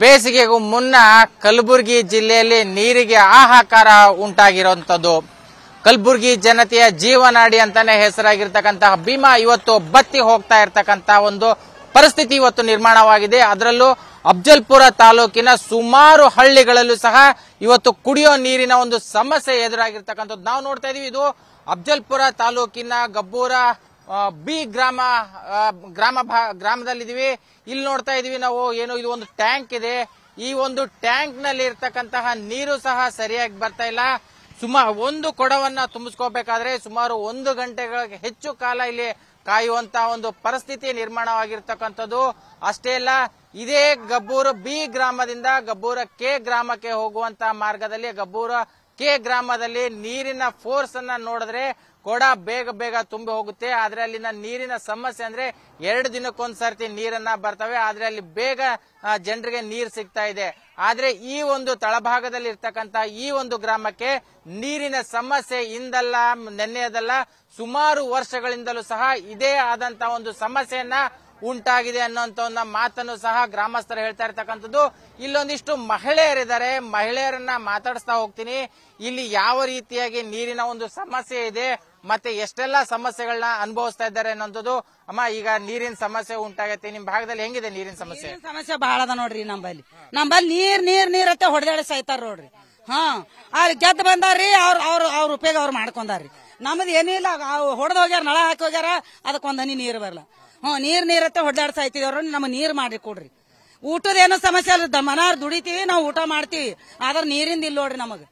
ಬೇಸಿಗೆಗೂ ಮುನ್ನ ಕಲಬುರಗಿ ಜಿಲ್ಲೆಯಲ್ಲಿ ನೀರಿಗೆ ಆಹಾಕಾರ ಉಂಟಾಗಿರುವಂಥದ್ದು ಕಲಬುರಗಿ ಜನತೆಯ ಜೀವನಾಡಿ ಅಂತಾನೆ ಹೆಸರಾಗಿರ್ತಕ್ಕಂತಹ ಭೀಮಾ ಇವತ್ತು ಬತ್ತಿ ಹೋಗ್ತಾ ಇರತಕ್ಕಂತಹ ಒಂದು ಪರಿಸ್ಥಿತಿ ಇವತ್ತು ನಿರ್ಮಾಣವಾಗಿದೆ ಅದರಲ್ಲೂ ಅಫ್ಜಲ್ಪುರ ತಾಲೂಕಿನ ಸುಮಾರು ಹಳ್ಳಿಗಳಲ್ಲೂ ಸಹ ಇವತ್ತು ಕುಡಿಯೋ ನೀರಿನ ಒಂದು ಸಮಸ್ಯೆ ಎದುರಾಗಿರ್ತಕ್ಕಂಥದ್ದು ನಾವು ನೋಡ್ತಾ ಇದೀವಿ ಇದು ಅಫ್ಜಲ್ಪುರ ತಾಲೂಕಿನ ಗಬ್ಬೂರ ಬಿ ಗ್ರಾಮ ಗ್ರಾಮ ಗ್ರಾಮದಲ್ಲಿದ್ದೀವಿ ಇಲ್ಲಿ ನೋಡ್ತಾ ಇದೀವಿ ನಾವು ಏನು ಇದು ಒಂದು ಟ್ಯಾಂಕ್ ಇದೆ ಈ ಒಂದು ಟ್ಯಾಂಕ್ ನಲ್ಲಿ ಇರ್ತಕ್ಕಂತಹ ನೀರು ಸಹ ಸರಿಯಾಗಿ ಬರ್ತಾ ಇಲ್ಲ ಸುಮಾರು ಒಂದು ಕೊಡವನ್ನ ತುಂಬಿಸ್ಕೋಬೇಕಾದ್ರೆ ಸುಮಾರು ಒಂದು ಗಂಟೆಗಳ ಹೆಚ್ಚು ಕಾಲ ಇಲ್ಲಿ ಕಾಯುವಂತಹ ಒಂದು ಪರಿಸ್ಥಿತಿ ನಿರ್ಮಾಣವಾಗಿರ್ತಕ್ಕಂಥದ್ದು ಅಷ್ಟೇ ಅಲ್ಲ ಇದೇ ಗಬ್ಬೂರ ಬಿ ಗ್ರಾಮದಿಂದ ಗಬ್ಬೂರ ಕೆ ಗ್ರಾಮಕ್ಕೆ ಹೋಗುವಂತಹ ಮಾರ್ಗದಲ್ಲಿ ಗಬ್ಬೂರ ಕೆ ಗ್ರಾಮದಲ್ಲಿ ನೀರಿನ ಫೋರ್ಸ್ ಅನ್ನ ನೋಡಿದ್ರೆ ಕೊಡ ಬೇಗ ಬೇಗ ತುಂಬಿ ಹೋಗುತ್ತೆ ಆದ್ರೆ ಅಲ್ಲಿನ ನೀರಿನ ಸಮಸ್ಯೆ ಅಂದ್ರೆ ಎರಡು ದಿನಕ್ಕೊಂದ್ಸರ್ತಿ ನೀರನ್ನ ಬರ್ತವೆ ಆದ್ರೆ ಅಲ್ಲಿ ಬೇಗ ಜನರಿಗೆ ನೀರು ಸಿಗ್ತಾ ಇದೆ ಆದ್ರೆ ಈ ಒಂದು ತಳಭಾಗದಲ್ಲಿ ಇರ್ತಕ್ಕಂತ ಈ ಒಂದು ಗ್ರಾಮಕ್ಕೆ ನೀರಿನ ಸಮಸ್ಯೆ ಇಂದಲ್ಲ ನೆನ್ನೆಯದಲ್ಲ ಸುಮಾರು ವರ್ಷಗಳಿಂದಲೂ ಸಹ ಇದೇ ಆದಂತ ಒಂದು ಸಮಸ್ಯೆಯನ್ನ ಉಂಟಾಗಿದೆ ಅನ್ನೋಂತ ಒಂದು ಮಾತನ್ನು ಸಹ ಗ್ರಾಮಸ್ಥರು ಹೇಳ್ತಾ ಇರ್ತಕ್ಕಂಥದ್ದು ಇಲ್ಲೊಂದಿಷ್ಟು ಮಹಿಳೆಯರಿದ್ದಾರೆ ಮಹಿಳೆಯರನ್ನ ಮಾತಾಡಿಸ್ತಾ ಹೋಗ್ತೀನಿ ಇಲ್ಲಿ ಯಾವ ರೀತಿಯಾಗಿ ನೀರಿನ ಒಂದು ಸಮಸ್ಯೆ ಇದೆ ಮತ್ತೆ ಎಷ್ಟೆಲ್ಲ ಸಮಸ್ಯೆಗಳನ್ನ ಅನುಭವಿಸ್ತಾ ಇದ್ದಾರೆ ಅನ್ನೋದು ಅಮ್ಮ ಈಗ ನೀರಿನ ಸಮಸ್ಯೆ ಉಂಟಾಗತ್ತೆ ನಿಮ್ ಭಾಗದಲ್ಲಿ ಹೆಂಗಿದೆ ನೀರಿನ ಸಮಸ್ಯೆ ಸಮಸ್ಯೆ ಬಹಳ ಅದ ನೋಡ್ರಿ ನಮ್ಮಲ್ಲಿ ನಂಬಲ್ಲಿ ನೀರ್ ನೀರ್ ನೀರ್ ಅಂತ ಹೊಡೆದಾಡಿ ಸಾಯ್ತಾರ ನೋಡ್ರಿ ಹಾ ಅಲ್ಲಿ ಗೆದ್ದ ಬಂದಾರ್ರಿ ಅವ್ರ ಅವ್ರ ಅವ್ರ ಉಪಯೋಗ ಅವ್ರು ಮಾಡ್ಕೊಂಡಾರ್ರಿ ನಮ್ದು ಏನಿಲ್ಲ ಹೊಡೆದು ಹೋಗ್ಯಾರ ನಳ ಹಾಕಿ ಹೋಗ್ಯಾರ ಅದಕ್ಕೊಂದನಿ ಹನಿ ನೀರು ಬರಲ್ಲ ಹ್ಞೂ ನೀರ್ ನೀರತ್ತ ಹೊಡೆದಾಡ ಸಾಯ್ತಿದ್ರು ನಮ್ಗೆ ನೀರ್ ಮಾಡಿ ಕೊಡ್ರಿ ಊಟದ ಏನೋ ಸಮಸ್ಯೆ ಅಲ್ಲ ಮನಾರ್ ದುಡಿತೀವಿ ನಾವು ಊಟ ಮಾಡ್ತೀವಿ ಆದ್ರೆ ನೀರಿಂದ ಇಲ್ಲ ನೋಡ್ರಿ ನಮಗೆ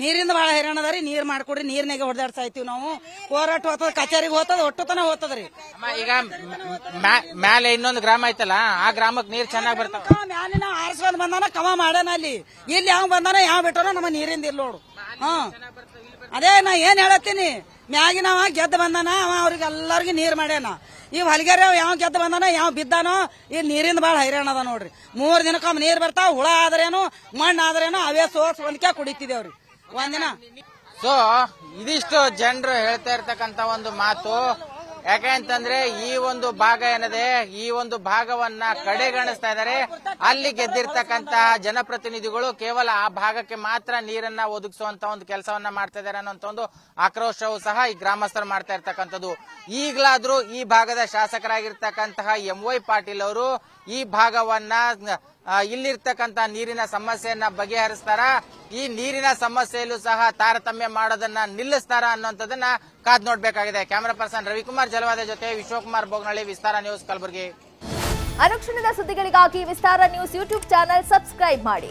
ನೀರಿಂದ ಬಹಳ ಹೈರಾಣ ಅದ ರೀ ನೀರ್ ಮಾಡ್ಕೊಡ್ರಿ ನೀರ್ನಾಗೆ ಹೊಡೆದಾಡ್ತಾ ಇತ್ತೀವಿ ನಾವು ಹೋರಾಟ ಹೋತದ ಕಚೇರಿಗೆ ಹೋತದ ಒಟ್ಟು ತನ ಹೋತದ್ರಿ ಈಗ ಮ್ಯಾಲೆ ಇನ್ನೊಂದು ಗ್ರಾಮ ಐತಲ್ಲ ಆ ಗ್ರಾಮಕ್ಕೆ ನೀರ್ ಚೆನ್ನಾಗಿ ಬರ್ತಾವ ಮ್ಯಾಲೆ ನಾವು ಆರಿಸ್ಕೊಂಡ್ ಬಂದಾನ ಕಮ ಮಾಡ್ಯಾನ ಅಲ್ಲಿ ಇಲ್ಲಿ ಯಾವ ಬಂದಾನ ಯಾವ ಬಿಟ್ಟೋನ ನಮ್ಮ ನೀರಿಂದ ಇಲ್ಲ ನೋಡು ಹಾ ಅದೇ ನಾ ಏನ್ ಹೇಳತ್ತೀನಿ ಮ್ಯಾಗಿನ ಅವ ಗೆದ್ದ ಬಂದಾನ ಅವ ಅವ್ರಿಗೆ ಎಲ್ಲರಿಗೂ ನೀರ್ ಮಾಡ್ಯಾನ ಈ ಹಲಗೇರಿ ಯಾವ ಗೆದ್ದ ಬಂದಾನ ಯಾವ ಬಿದ್ದಾನೋ ಇಲ್ಲಿ ನೀರಿಂದ ಬಹಳ ಹೈರಾಣ ಅದ ನೋಡ್ರಿ ಮೂರ್ ದಿನಕ್ಕೊಮ್ಮೆ ನೀರ್ ಬರ್ತಾವ ಹುಳ ಆದ್ರೇನು ಮಣ್ಣು ಆದ್ರೇನು ಅವೇ ಸೋರ್ಸ್ ಹೊಂದ್ಕೆ ಕುಡಿತಿದೇವ್ರಿ ಸೊ ಇದಿಷ್ಟು ಜನರು ಹೇಳ್ತಾ ಇರ್ತಕ್ಕಂತ ಒಂದು ಮಾತು ಅಂತಂದ್ರೆ ಈ ಒಂದು ಭಾಗ ಏನಿದೆ ಈ ಒಂದು ಭಾಗವನ್ನ ಕಡೆಗಣಿಸ್ತಾ ಇದ್ದಾರೆ ಅಲ್ಲಿ ಗೆದ್ದಿರ್ತಕ್ಕಂತಹ ಜನಪ್ರತಿನಿಧಿಗಳು ಕೇವಲ ಆ ಭಾಗಕ್ಕೆ ಮಾತ್ರ ನೀರನ್ನ ಒದಗಿಸುವಂತ ಒಂದು ಕೆಲಸವನ್ನ ಮಾಡ್ತಾ ಇದ್ದಾರೆ ಅನ್ನೋಂತ ಒಂದು ಆಕ್ರೋಶವೂ ಸಹ ಈ ಗ್ರಾಮಸ್ಥರು ಮಾಡ್ತಾ ಇರ್ತಕ್ಕಂಥದ್ದು ಈಗಲಾದ್ರೂ ಈ ಭಾಗದ ಶಾಸಕರಾಗಿರ್ತಕ್ಕಂತಹ ಎಂ ವೈ ಪಾಟೀಲ್ ಅವರು ಈ ಭಾಗವನ್ನ ಇಲ್ಲಿರ್ತಕ್ಕಂತ ನೀರಿನ ಸಮಸ್ಯೆಯನ್ನ ಬಗೆಹರಿಸ್ತಾರ ಈ ನೀರಿನ ಸಮಸ್ಯೆಯಲ್ಲೂ ಸಹ ತಾರತಮ್ಯ ಮಾಡೋದನ್ನ ನಿಲ್ಲಿಸ್ತಾರ ಅನ್ನೋದನ್ನ ಕಾದ್ ನೋಡ್ಬೇಕಾಗಿದೆ ಕ್ಯಾಮರಾ ಪರ್ಸನ್ ರವಿಕುಮಾರ್ ಜಲವಾದ ಜೊತೆ ವಿಶ್ವಕುಮಾರ್ ಬೋಗನಹಳ್ಳಿ ವಿಸ್ತಾರ ನ್ಯೂಸ್ ಕಲಬುರಗಿ ಅನುಕ್ಷಣದ ಸುದ್ದಿಗಳಿಗಾಗಿ Vistara news YouTube channel subscribe ಮಾಡಿ